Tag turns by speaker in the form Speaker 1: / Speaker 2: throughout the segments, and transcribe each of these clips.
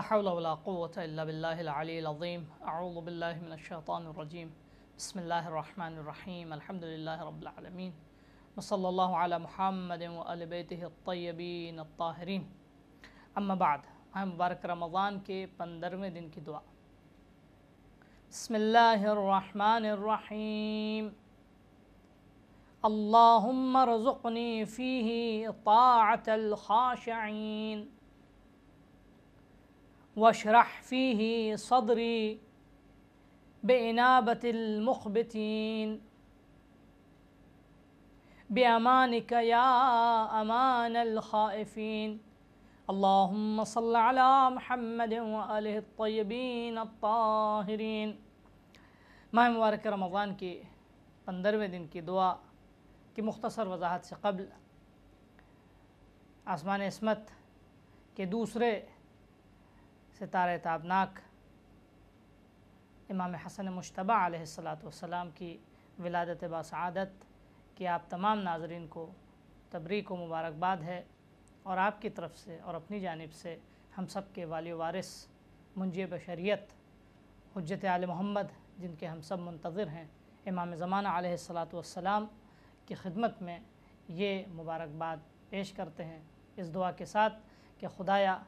Speaker 1: لا حول ولا قوة إلا بالله العلي العظيم أعوذ بالله من الشيطان الرجيم بسم الله الرحمن الرحيم الحمد لله رب العالمين وصلى الله على محمد وآل بيته الطيبين الطاهرين أما بعد हम मुबारक دن के دعا بسم الله الرحمن الرحيم اللهم رزقني فيه طاعة الخاشعين वशरह फ़ी सदरी बेनाबतमखबतिन बेअमानिक या अमान अलखाइफिन अल्लाहुम्म सल्ल अला मुहम्मद तय्यबीन ताहरीन माह मुबारक रमज़ान के पंद्रहवें दिन की दुआ की मुख्तसर वजाहत से कबल आसमान इसमत के दूसरे सितारे ताबनाक इमाम हसन मुशतबा सलाम की विलादत बासदत कि आप तमाम नाजरीन को तबरीक व मुबारकबाद है और आपकी तरफ से और अपनी जानब से हम सब के वाली वारिस मुंज बशरीत हजरत आल मोहम्मद जिनके हम सब मंतज़र हैं इमाम ज़माना सलाम की खिदमत में ये मुबारकबाद पेश करते हैं इस दुआ के साथ कि खुदाया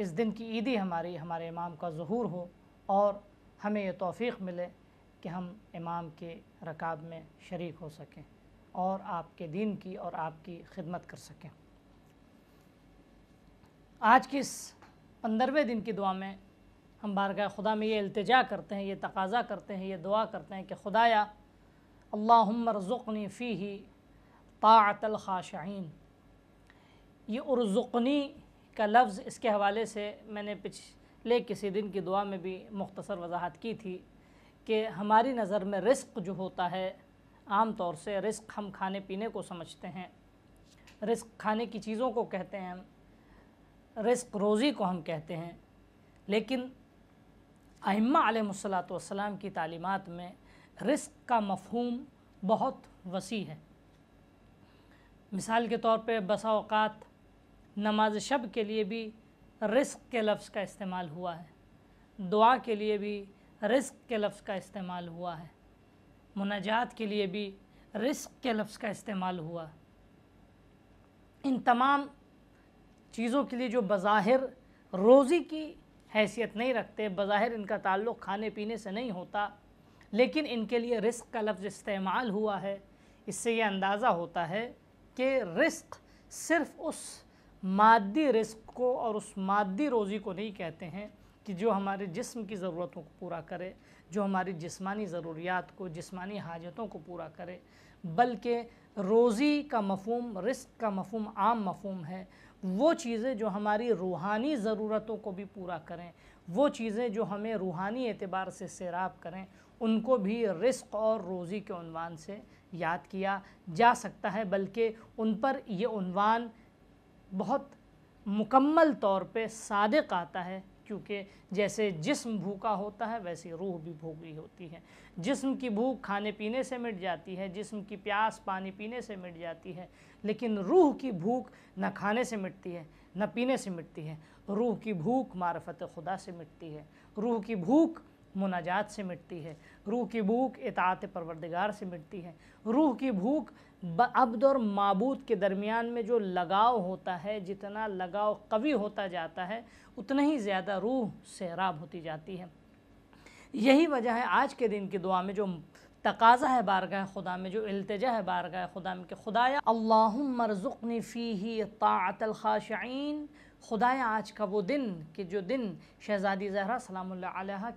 Speaker 1: इस दिन की ईदी हमारी हमारे इमाम का जहूर हो और हमें ये तोफ़ी मिले कि हम इमाम के रकाब में शरीक हो सकें और आपके दीन की और आपकी खिदमत कर सकें आज की इस पंद्रहवें दिन की दुआ में हम बारगाह खुदा में ये अल्तजा करते हैं ये तकाज़ा करते हैं ये दुआ करते हैं कि खुदाया अल्लामरज़ुक़नी फ़ी ही तातल ख़ाशाइन ये उर्ज़ुक़नी का लफ्ज़ इसके हवाले से मैंने पिछले किसी दिन की दुआ में भी मुख्तसर वजाहत की थी कि हमारी नज़र में रिस्क जो होता है आम तौर से रिस्क हम खाने पीने को समझते हैं रिस्क खाने की चीज़ों को कहते हैं हम रिस्क रोज़ी को हम कहते हैं लेकिन आइम्मा आलमसलाम की तालीमत में रिस्क का मफहूम बहुत वसी है मिसाल के तौर पर बसाओक़ात नमाज शब के लिए भी रिस्क के लफ्ज़ का इस्तेमाल हुआ है दुआ के लिए भी रिस्क के लफ्ज़ का इस्तेमाल हुआ है मुनाजात के लिए भी रिस्क के लफ्ज़ का इस्तेमाल हुआ इन तमाम चीज़ों के लिए जो बज़ाहिर रोज़ी की हैसियत नहीं रखते बज़ाहिर इनका ताल्लुक़ खाने पीने से नहीं होता लेकिन इनके लिए रिस्क का लफ्ज़ इस्तेमाल हुआ है इससे यह अंदाज़ा होता है कि रिस्क सिर्फ़ उस मादी रिस्क को और उस मादी रोज़ी को नहीं कहते हैं कि जो हमारे जिस्म की ज़रूरतों को पूरा करे जो हमारी जिस्मानी ज़रूरियात को जिस्मानी हाजतों को पूरा करे बल्कि रोज़ी का मफहम रिस्क का मफहम आम मफहम है वो चीज़ें जो हमारी रूहानी ज़रूरतों को भी पूरा करें वो चीज़ें जो हमें रूहानी एतबार से सैराब करें उनको भी रिस्क और रोज़ी के अनवान से याद किया जा सकता है बल्कि उन पर ये बहुत मुकम्मल तौर पे सादक आता है क्योंकि जैसे जिस्म भूखा होता है वैसे रूह भी भूखी होती है जिस्म की भूख खाने पीने से मिट जाती है जिस्म की प्यास पानी पीने से मिट जाती है लेकिन रूह की भूख न खाने से मिटती है न पीने से मिटती है रूह की भूख मारफत खुदा से मिटती है रूह की भूख मुनाजात से मिटती है रूह की भूख इतात परवरदिगार से मिटती है रूह की भूख अब्द और मबूद के दरमियान में जो लगाव होता है जितना लगाव कवि होता जाता है उतना ही ज़्यादा रूह सैराब होती जाती है यही वजह है आज के दिन की दुआ में जो तकाजा है बारगाह खुदा में जो अल्तजा है बारगाह खुदा में कि खुदाया अल्लाह मरज़ुक़नी फ़ी ही तातल ख़ाशाइन खुदाया आज का वो दिन कि जो दिन शहज़ादी जहरा सलाम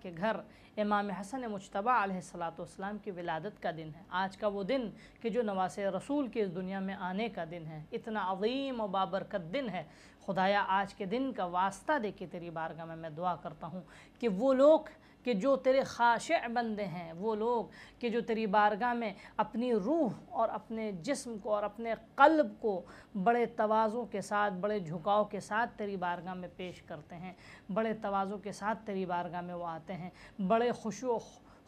Speaker 1: के घर इमाम हसन मुशतबा सलाम की विलादत का दिन है आज का वो दिन कि जो नवास रसूल के इस दुनिया में आने का दिन है इतना अवीम और बाबरकत दिन है खुदाया आज के दिन का वास्ता दे के तेरी बारगाह में मैं दुआ करता हूँ कि वो लोग कि जो तेरे खाश बंदे हैं वो लोग कि जो तेरी बारगाह में अपनी रूह और अपने जिस्म को और अपने कल्ब को बड़े तवाज़ों के साथ बड़े झुकाव के साथ तेरी बारगाह में पेश करते हैं बड़े तवाज़ों के साथ तेरी बारगाह में वो आते हैं बड़े खुश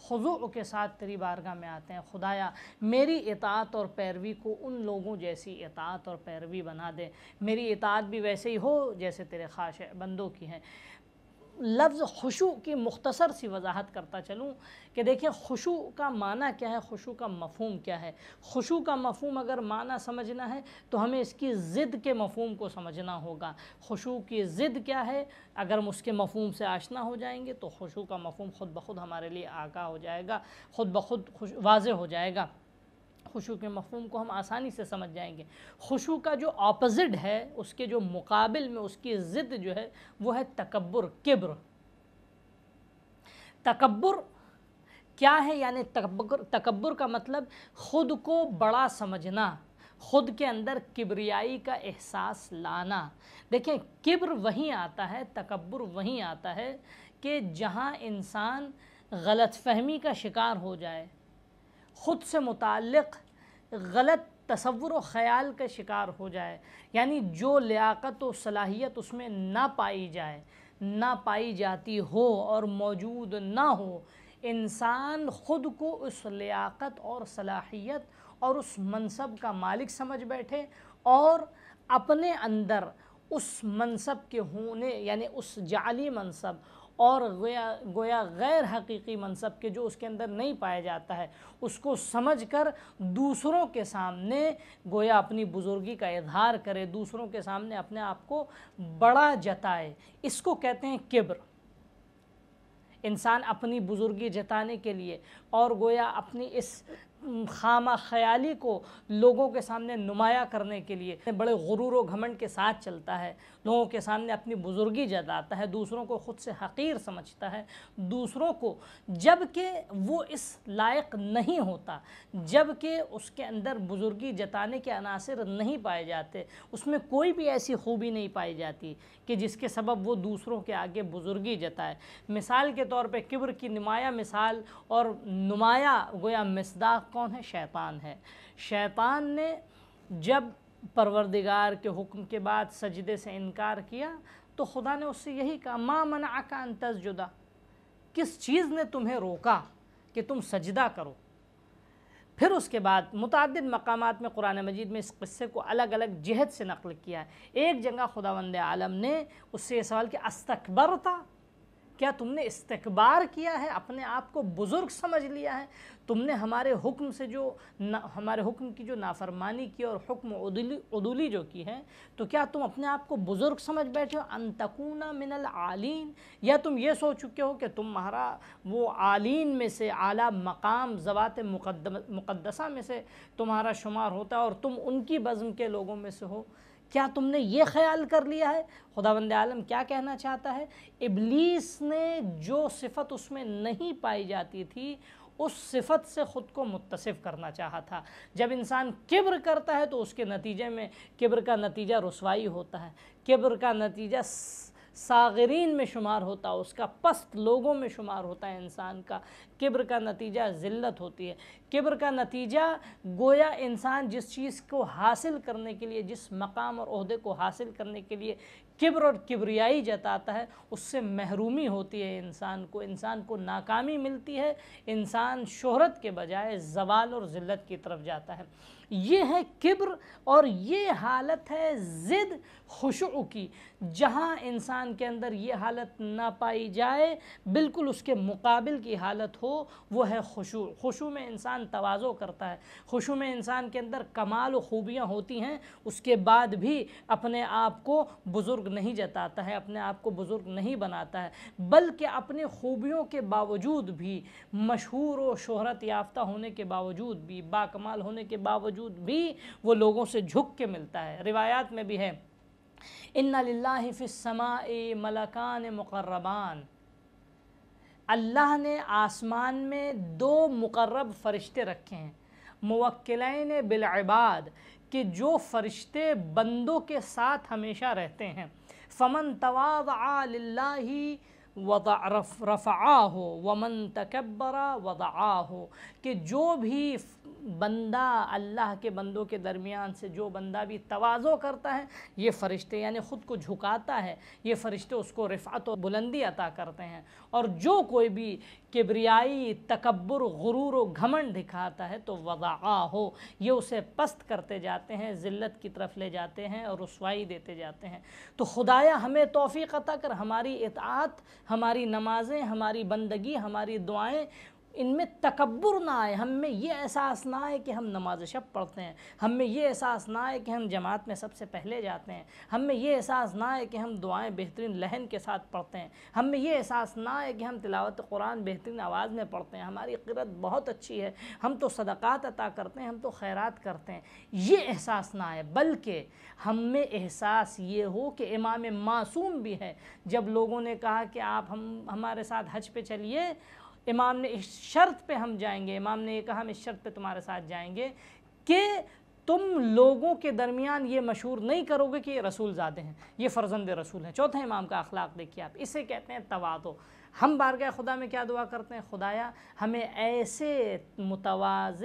Speaker 1: खजू के साथ तेरी बारगाह में आते हैं खुदाया मेरी इतात और पैरवी को उन लोगों जैसी इतात और पैरवी बना दे मेरी इतात भी वैसे ही हो जैसे तेरे ख्वाश बंदों की हैं लफ्ज़ खुशु की मुख्तसर सी वजाहत करता चलूँ कि देखिए खुशु का माना क्या है खुशु का मफहम क्या है खुशु का मफहम अगर माना समझना है तो हमें इसकी ज़िद के मफहम को समझना होगा खुशु की ज़िद क्या है अगर हम उसके मफहम से आशना हो जाएंगे तो खुशू का मफहम ख़ुद ब खुद हमारे लिए आगा हो जाएगा ख़ुद ब खुद वाज हो जाएगा खुशू के मफहम को हम आसानी से समझ जाएंगे खुशू का जो ऑपोजिट है उसके जो मुकाबल में उसकी ज़िद जो है वो है तकबर किब्र तकबर क्या है यानी तकबर तकबर का मतलब ख़ुद को बड़ा समझना ख़ुद के अंदर किबरियाई का एहसास लाना देखें किब्र वहीं आता है तकबर वहीं आता है कि जहाँ इंसान गलत फहमी का शिकार हो जाए ख़ुद से मुतक़ गलत तस्वुर ख़्याल का शिकार हो जाए यानी जो लियाकत व सलाहियत उसमें ना पाई जाए ना पाई जाती हो और मौजूद ना हो इंसान ख़ुद को उस लियाकत और सलाहियत और उस मनसब का मालिक समझ बैठे और अपने अंदर उस मनसब के होने यानी उस जाली मनसब और गोया गोया गैर हकीकी मनसब के जो उसके अंदर नहीं पाया जाता है उसको समझकर दूसरों के सामने गोया अपनी बुज़ुर्गी का इजहार करे दूसरों के सामने अपने आप को बड़ा जताए इसको कहते हैं किब्र इंसान अपनी बुज़ुर्गी जताने के लिए और गोया अपनी इस खामा ख्याली को लोगों के सामने नुमाया करने के लिए बड़े गुरूर घमंड के साथ चलता है लोगों के सामने अपनी बुज़ुर्गी जताता है दूसरों को ख़ुद से हकीर समझता है दूसरों को जबकि वो इस लायक नहीं होता जबकि उसके अंदर बुज़ुर्गी जताने के अनासर नहीं पाए जाते उसमें कोई भी ऐसी खूबी नहीं पाई जाती कि जिसके सबब वो दूसरों के आगे बुज़ुर्गी जताए मिसाल के तौर पर किब्र की नुमाया मिसाल और नुमाया गोया मसदाक कौन है शैतान है शैतान ने जब परवरदिगार के हुक्म के बाद सजदे से इनकार किया तो खुदा ने उससे यही कहा माँ मना का अंतज जुदा किस चीज़ ने तुम्हें रोका कि तुम सजदा करो फिर उसके बाद मुतद मकाम में कुरान मजीद में इस क़स्से को अलग अलग जहद से नकल किया है एक जगह वंद आलम ने उससे ये सवाल कि अस्तकबर था क्या तुमने इस्तकबार किया है अपने आप को बुज़ुर्ग समझ लिया है तुमने हमारे हुक्म से जो ना हमारे हुक्म की जो नाफरमानी की और हुक्म उदुली उदुली जो की है तो क्या तुम अपने आप को बुज़ुर्ग समझ बैठे हो अनतकूना मिनल आलीन या तुम ये सोच चुके हो कि तुम महारा वो आलीन में से आला मकाम ज़वात मुकदसा में से तुम्हारा शुमार होता है और तुम उनकी बज़म के लोगों में से हो क्या तुमने ये ख्याल कर लिया है खुदा बंद आलम क्या कहना चाहता है इबलीस ने जो सिफत उसमें नहीं पाई जाती थी उस सिफत से ख़ुद को मुतसिफ़ करना चाहा था जब इंसान किब्र करता है तो उसके नतीजे में किब्र का नतीजा रसवाई होता है किब्र का नतीजा सागरीन में शुमार होता है उसका पस्त लोगों में शुमार होता है इंसान का किब्र का नतीजा ज़िल्लत होती है किब्र का नतीजा गोया इंसान जिस चीज़ को हासिल करने के लिए जिस मकाम और अहदे को हासिल करने के लिए किब्र और किब्रियाई जताता है उससे महरूमी होती है इंसान को इंसान को नाकामी मिलती है इंसान शोहरत के बजाय जवाल और ज़िल्लत की तरफ जाता है ये है किब्र और ये हालत है ज़िद खुशु की जहाँ इंसान के अंदर ये हालत ना पाई जाए बिल्कुल उसके मुकाबिल की हालत हो वो है खुशु खुशु में इंसान तोज़ो करता है खुशु में इंसान के अंदर कमाल खूबियाँ होती हैं उसके बाद भी अपने आप को बुज़ुर्ग नहीं जताता है अपने आप को बुज़ुर्ग नहीं बनाता है बल्कि अपने खूबियों के बावजूद भी मशहूर व शहरत याफ्ता होने के बावजूद भी बाकमाल होने के बावजूद भी वो लोगों से झुक के मिलता है रिवायात में भी है इन्ना मलकान मुकर्रबान अल्लाह ने आसमान में दो मुकर्रब फ़रिश्ते रखे हैं मुवक्लन बिलबाद कि जो फ़रिश्ते बंदों के साथ हमेशा रहते हैं फ़मन तवाद आल्ही रफ़ रफ़ा हो वमन तकबरा वदा हो कि जो भी बंदा अल्लाह के बंदों के दरमियान से जो बंदा भी तोज़ो करता है ये फ़रिश्ते यानि ख़ुद को झुकाता है ये फ़रिश्ते उसको रिफ़त और बुलंदी अता करते हैं और जो कोई भी किबरियाई तकबर गुरूर व घमंड दिखाता है तो वज़ा हो ये उसे पस्त करते जाते हैं ज़िल्त की तरफ ले जाते हैं और रसवाई देते जाते हैं तो खुदाया हमें तोफ़ी अता कर हमारी इतात हमारी नमाज़ें हमारी बंदगी हमारी दुआएँ इनमें तकबर ना आए हम में ये एहसास ना आए कि हम नमाज शब पढ़ते हैं हम में ये एहसास ना आए कि हम जमात में सबसे पहले जाते हैं हम में ये एहसास ना आए कि हम दुआएं बेहतरीन लहन के साथ पढ़ते हैं हम में ये एहसास ना आए कि हम तिलावत कुरान बेहतरीन आवाज़ में पढ़ते हैं हमारी किरत बहुत अच्छी है हम तो सदक़ात अता करते हैं हम तो खैरत करते हैं ये एहसास ना आए बल्कि हम में एहसास ये हो कि इमाम मासूम भी है जब लोगों ने कहा कि आप हम हमारे साथ हज पे चलिए इमाम ने इस शर्त पे हम जाएंगे इमाम ने ये कहा हम इस शर्त पे तुम्हारे साथ जाएंगे कि तुम लोगों के दरमियान ये मशहूर नहीं करोगे कि ये रसूल ज़ादे हैं ये फ़र्जंद रसूल हैं चौथे इमाम का अखलाक देखिए आप इसे कहते हैं तवादो हम गए खुदा में क्या दुआ करते हैं खुदाया हमें ऐसे मुतवाज़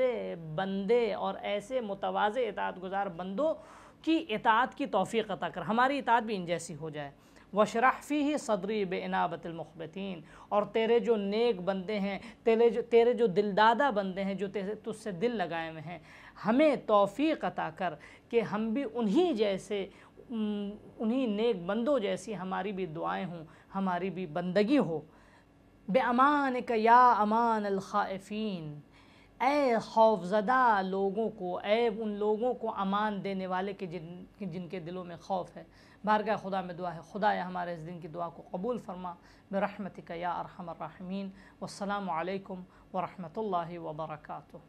Speaker 1: बंदे और ऐसे मुतवाज़ इतात गुज़ार बंदों की इतात की तोफ़ी अता कर हमारी इतात भी इन जैसी हो जाए वशरफ़ी ही सदरी बेनाबतमखबतिन और तेरे जो नेक बंदे हैं तेरे जो तेरे जो दिलदादा बंदे हैं जो तेरे तुझसे दिल लगाए हुए हैं हमें तोफ़ी अता कर कि हम भी उन्हीं जैसे उन्हीं नेक बंदों जैसी हमारी भी दुआएँ हों हमारी भी बंदगी हो बेअमान का या अमान अलखाफ़ीन ए खौफजदा लोगों को ए उन लोगों को अमान देने वाले के जिन जिनके दिलों में खौफ है बारगाह खुदा में दुआ है खुदा हमारे इस दिन की दुआ को कबूल फरमा बरहमतिक या अरहमर राहमीन वालकम वरहमल वर्का